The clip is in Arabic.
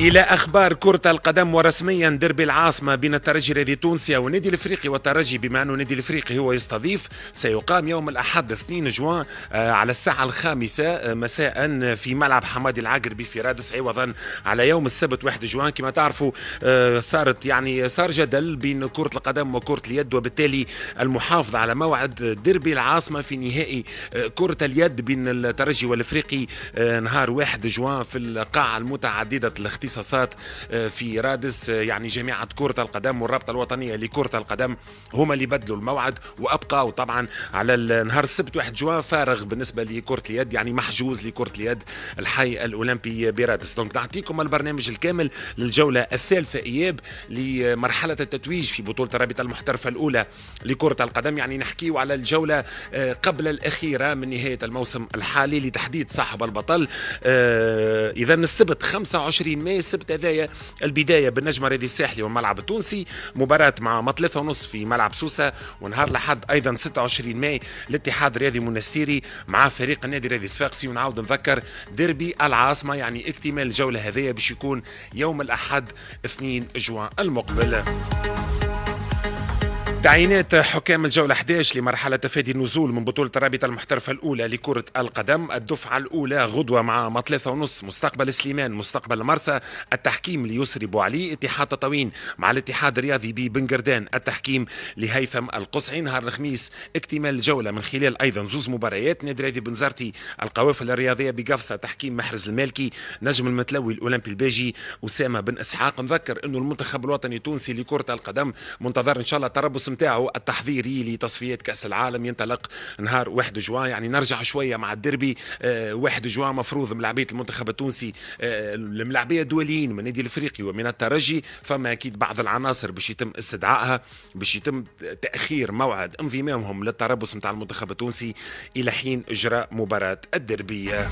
إلى أخبار كرة القدم ورسميا دربي العاصمة بين الترجي الرياضي التونسي والنادي الإفريقي والترجي بما أنه النادي الإفريقي هو يستضيف سيقام يوم الأحد 2 جوان آه، على الساعة الخامسة آه، مساء آه، في ملعب حمادي العقربي في رادس عوضا على يوم السبت 1 جوان كما تعرفوا صارت يعني صار جدل بين كرة القدم وكرة اليد وبالتالي المحافظة على موعد دربي العاصمة في نهائي كرة اليد بين الترجي والإفريقي نهار 1 جوان في القاعة المتعددة الاختيار الاختصاصات آه، في رادس آه، يعني جامعة كرة القدم والرابطة الوطنية لكرة القدم هما اللي بدلوا الموعد وأبقى وطبعا على نهار السبت 1 جوان فارغ بالنسبة لكرة اليد يعني محجوز لكرة اليد الحي الأولمبي برادس دونك نعطيكم البرنامج الكامل للجولة الثالثة إياب لمرحلة التتويج في بطولة الرابطة المحترفة الأولى لكرة القدم يعني نحكيو على الجولة آه، قبل الأخيرة من نهاية الموسم الحالي لتحديد صاحب البطل إذا السبت 25 مايو معناها السبت هذايا البدايه بالنجم الرياضي الساحلي والملعب التونسي مباراه مع ما ثلاثة في ملعب سوسة ونهار الاحد ايضا 26 ماي الاتحاد الرياضي المنستيري مع فريق النادي الرياضي الصفاقسي ونعاود نذكر ديربي العاصمه يعني اكتمال الجوله هذايا باش يكون يوم الاحد 2 جوان المقبل تعيينات حكام الجولة 11 لمرحلة تفادي النزول من بطولة الرابطة المحترفة الأولى لكرة القدم الدفعة الأولى غدوة مع ما ثلاثة ونص مستقبل سليمان مستقبل مرسى التحكيم ليسري بوعلي اتحاد تطاوين مع الاتحاد الرياضي ببنقردان التحكيم لهيثم القصعي نهار الخميس اكتمال الجولة من خلال أيضا زوز مباريات نادي هذه بنزرتي القوافل الرياضية بقفصة تحكيم محرز المالكي نجم المتلوي الأولمبي الباجي أسامة بن إسحاق نذكر أنه المنتخب الوطني التونسي لكرة القدم منتظر إن شاء الله تربص نتاعو التحضيري لتصفيات كاس العالم ينطلق نهار 1 جوان يعني نرجع شويه مع الدربي 1 آه، جوان مفروض ملاعبيه المنتخب التونسي آه، الملاعبيه الدوليين من النادي الافريقي ومن الترجي فما اكيد بعض العناصر باش يتم استدعائها باش يتم تاخير موعد انضمامهم للتربص نتاع المنتخب التونسي الى حين اجراء مباراه الدربيه